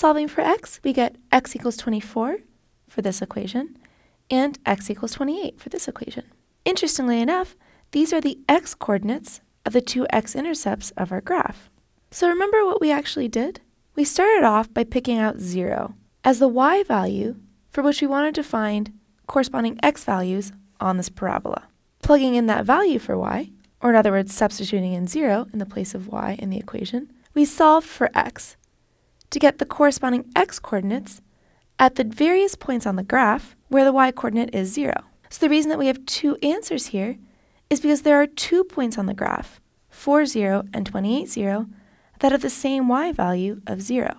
Solving for x, we get x equals 24 for this equation and x equals 28 for this equation. Interestingly enough, these are the x coordinates of the two x-intercepts of our graph. So remember what we actually did? We started off by picking out 0 as the y value for which we wanted to find corresponding x values on this parabola. Plugging in that value for y, or in other words, substituting in 0 in the place of y in the equation, we solved for x, to get the corresponding x coordinates at the various points on the graph where the y coordinate is 0. So the reason that we have two answers here is because there are two points on the graph, 4, 0 and 28, 0, that have the same y value of 0.